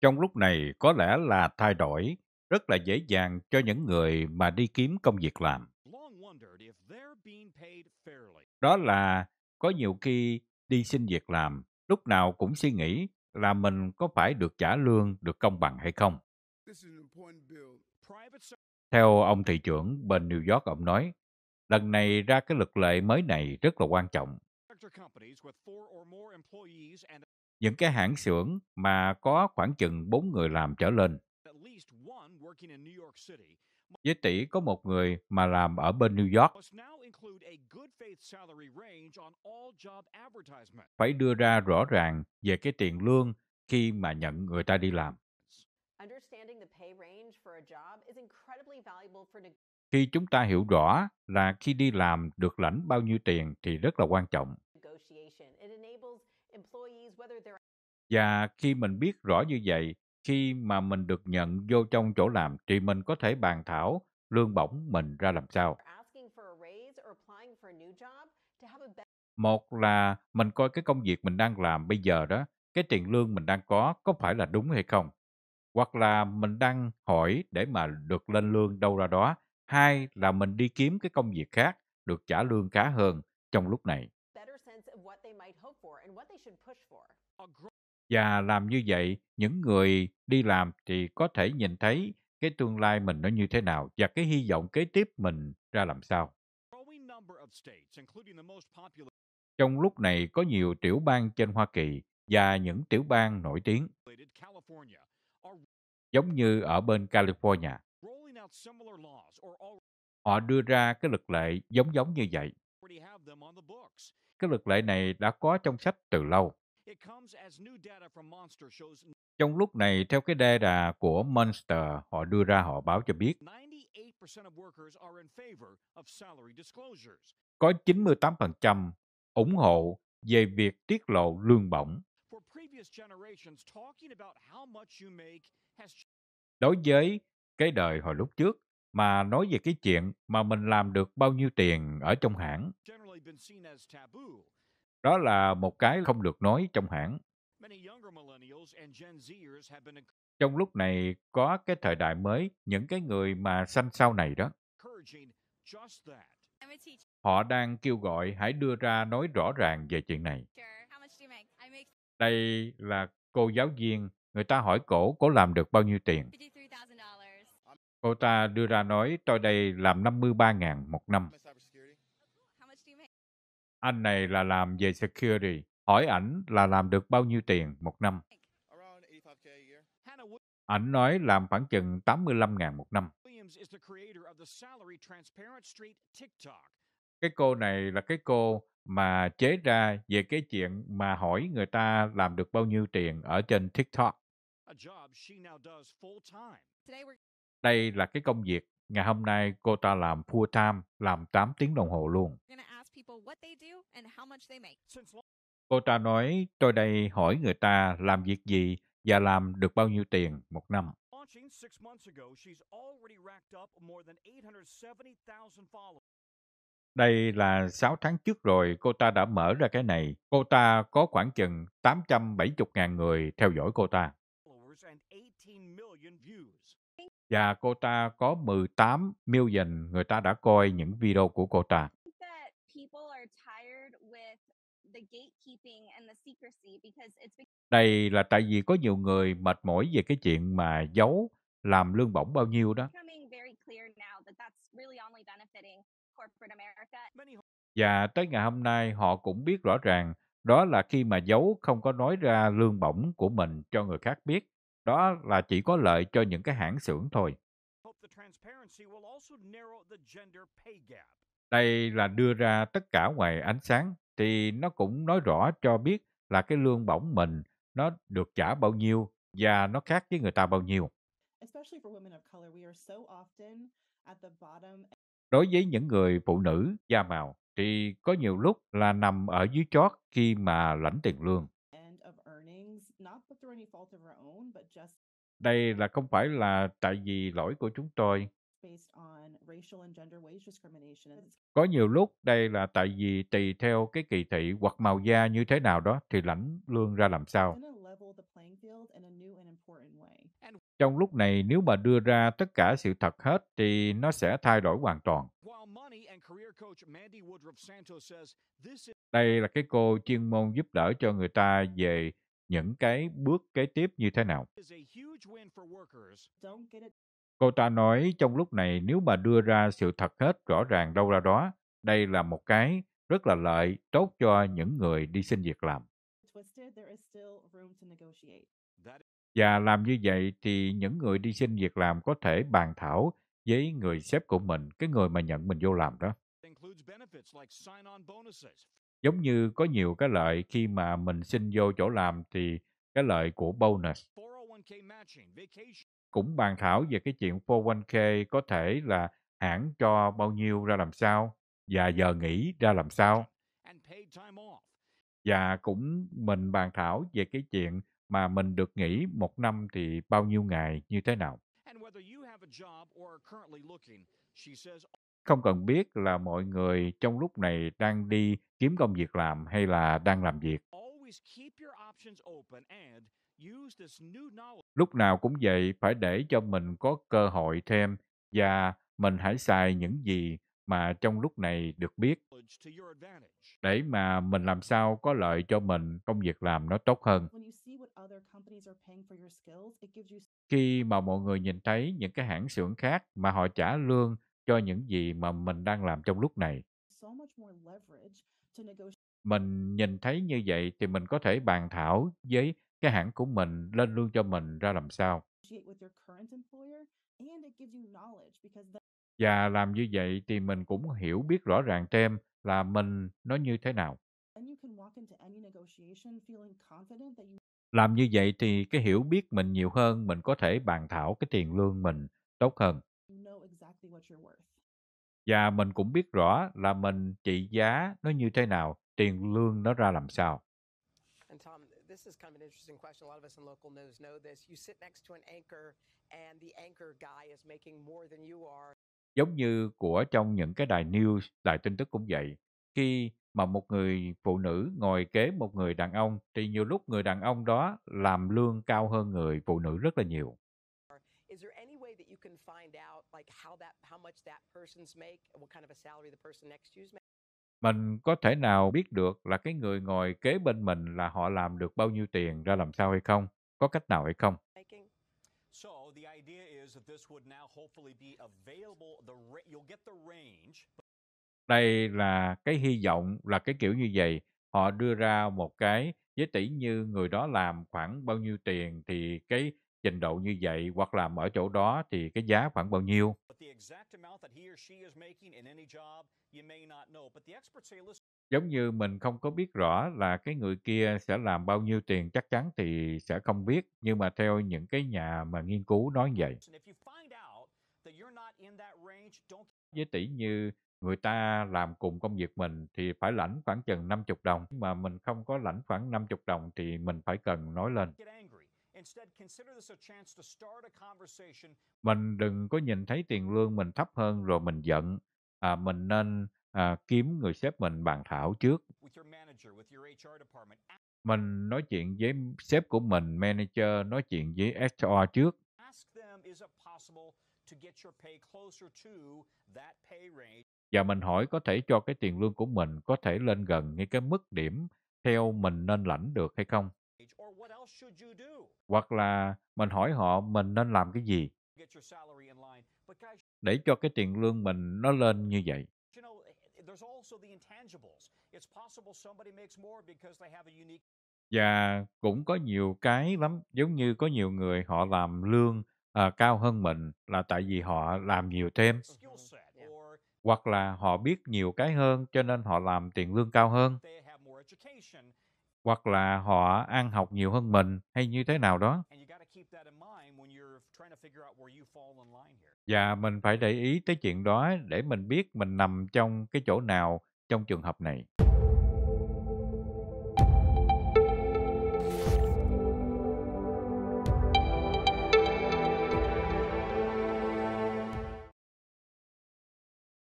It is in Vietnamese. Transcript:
Trong lúc này có lẽ là thay đổi rất là dễ dàng cho những người mà đi kiếm công việc làm. Đó là có nhiều khi đi xin việc làm, lúc nào cũng suy nghĩ là mình có phải được trả lương được công bằng hay không. Theo ông thị trưởng bên New York, ông nói, lần này ra cái luật lệ mới này rất là quan trọng những cái hãng xưởng mà có khoảng chừng 4 người làm trở lên. Với tỷ có một người mà làm ở bên New York. Phải đưa ra rõ ràng về cái tiền lương khi mà nhận người ta đi làm. Khi chúng ta hiểu rõ là khi đi làm được lãnh bao nhiêu tiền thì rất là quan trọng. Và khi mình biết rõ như vậy, khi mà mình được nhận vô trong chỗ làm thì mình có thể bàn thảo lương bổng mình ra làm sao. Một là mình coi cái công việc mình đang làm bây giờ đó, cái tiền lương mình đang có có phải là đúng hay không? Hoặc là mình đang hỏi để mà được lên lương đâu ra đó. Hai là mình đi kiếm cái công việc khác được trả lương khá hơn trong lúc này. Và làm như vậy, những người đi làm thì có thể nhìn thấy cái tương lai mình nó như thế nào và cái hy vọng kế tiếp mình ra làm sao. Trong lúc này có nhiều tiểu bang trên Hoa Kỳ và những tiểu bang nổi tiếng, giống như ở bên California. Họ đưa ra cái luật lệ giống giống như vậy. Cái luật lệ này đã có trong sách từ lâu. Trong lúc này, theo cái đe đà của Monster, họ đưa ra họ báo cho biết có 98% ủng hộ về việc tiết lộ lương bổng. Đối với cái đời hồi lúc trước mà nói về cái chuyện mà mình làm được bao nhiêu tiền ở trong hãng đó là một cái không được nói trong hãng. Trong lúc này có cái thời đại mới, những cái người mà sanh sau này đó, họ đang kêu gọi hãy đưa ra nói rõ ràng về chuyện này. Đây là cô giáo viên, người ta hỏi cổ, cổ làm được bao nhiêu tiền? Cô ta đưa ra nói, tôi đây làm 53.000 một năm. Anh này là làm về security. Hỏi ảnh là làm được bao nhiêu tiền một năm. Ảnh nói làm khoảng chừng 85.000 một năm. Cái cô này là cái cô mà chế ra về cái chuyện mà hỏi người ta làm được bao nhiêu tiền ở trên TikTok. Đây là cái công việc ngày hôm nay cô ta làm full time, làm 8 tiếng đồng hồ luôn. Cô ta nói, tôi đây hỏi người ta làm việc gì và làm được bao nhiêu tiền một năm. Đây là 6 tháng trước rồi cô ta đã mở ra cái này. Cô ta có khoảng chừng 870.000 người theo dõi cô ta. Và cô ta có 18 million người ta đã coi những video của cô ta. Đây là tại vì có nhiều người mệt mỏi về cái chuyện mà giấu làm lương bổng bao nhiêu đó. Và tới ngày hôm nay họ cũng biết rõ ràng đó là khi mà giấu không có nói ra lương bổng của mình cho người khác biết, đó là chỉ có lợi cho những cái hãng xưởng thôi. Đây là đưa ra tất cả ngoài ánh sáng thì nó cũng nói rõ cho biết là cái lương bổng mình nó được trả bao nhiêu và nó khác với người ta bao nhiêu. Đối với những người phụ nữ da màu thì có nhiều lúc là nằm ở dưới chót khi mà lãnh tiền lương. Đây là không phải là tại vì lỗi của chúng tôi có nhiều lúc đây là tại vì tùy theo cái kỳ thị hoặc màu da như thế nào đó thì lãnh lương ra làm sao. Trong lúc này nếu mà đưa ra tất cả sự thật hết thì nó sẽ thay đổi hoàn toàn. Đây là cái cô chuyên môn giúp đỡ cho người ta về những cái bước kế tiếp như thế nào. Cô ta nói trong lúc này nếu mà đưa ra sự thật hết rõ ràng đâu ra đó, đây là một cái rất là lợi, tốt cho những người đi xin việc làm. Và làm như vậy thì những người đi xin việc làm có thể bàn thảo với người sếp của mình, cái người mà nhận mình vô làm đó. Giống như có nhiều cái lợi khi mà mình xin vô chỗ làm thì cái lợi của bonus cũng bàn thảo về cái chuyện 401k có thể là hãng cho bao nhiêu ra làm sao và giờ nghỉ ra làm sao. Và cũng mình bàn thảo về cái chuyện mà mình được nghỉ một năm thì bao nhiêu ngày như thế nào. Không cần biết là mọi người trong lúc này đang đi kiếm công việc làm hay là đang làm việc lúc nào cũng vậy phải để cho mình có cơ hội thêm và mình hãy xài những gì mà trong lúc này được biết để mà mình làm sao có lợi cho mình công việc làm nó tốt hơn khi mà mọi người nhìn thấy những cái hãng xưởng khác mà họ trả lương cho những gì mà mình đang làm trong lúc này mình nhìn thấy như vậy thì mình có thể bàn thảo với cái hãng của mình lên lương cho mình ra làm sao. Và làm như vậy thì mình cũng hiểu biết rõ ràng thêm là mình nó như thế nào. Làm như vậy thì cái hiểu biết mình nhiều hơn, mình có thể bàn thảo cái tiền lương mình tốt hơn. Và mình cũng biết rõ là mình trị giá nó như thế nào, tiền lương nó ra làm sao this is kind of an interesting question. A lot of us in local news know this. You sit next to an anchor, and the anchor guy is making more than you are. Giống như của trong những cái đài news, đài tin tức cũng vậy. Khi mà một người phụ nữ ngồi kế một người đàn ông thì nhiều lúc người đàn ông đó làm lương cao hơn người phụ nữ rất là nhiều. Is there any way that you can find out like how that how much that person's make, what kind of a salary the person next to you's mình có thể nào biết được là cái người ngồi kế bên mình là họ làm được bao nhiêu tiền ra làm sao hay không? Có cách nào hay không? Đây là cái hy vọng là cái kiểu như vậy. Họ đưa ra một cái với tỷ như người đó làm khoảng bao nhiêu tiền thì cái trình độ như vậy hoặc làm ở chỗ đó thì cái giá khoảng bao nhiêu. Giống như mình không có biết rõ là cái người kia sẽ làm bao nhiêu tiền chắc chắn thì sẽ không biết, nhưng mà theo những cái nhà mà nghiên cứu nói vậy. Với tỷ như người ta làm cùng công việc mình thì phải lãnh khoảng chừng 50 đồng, mà mình không có lãnh khoảng 50 đồng thì mình phải cần nói lên mình đừng có nhìn thấy tiền lương mình thấp hơn rồi mình giận à, mình nên à, kiếm người sếp mình bàn thảo trước mình nói chuyện với sếp của mình manager nói chuyện với HR trước và mình hỏi có thể cho cái tiền lương của mình có thể lên gần ngay cái mức điểm theo mình nên lãnh được hay không hoặc là mình hỏi họ mình nên làm cái gì để cho cái tiền lương mình nó lên như vậy eh, eh, và cũng có nhiều cái lắm giống như có nhiều người họ làm lương uh, cao hơn mình là tại vì họ làm nhiều thêm mm-hmm. hoặc là họ biết nhiều cái hơn cho nên họ làm tiền lương cao hơn hoặc là họ ăn học nhiều hơn mình hay như thế nào đó. Và mình phải để ý tới chuyện đó để mình biết mình nằm trong cái chỗ nào trong trường hợp này.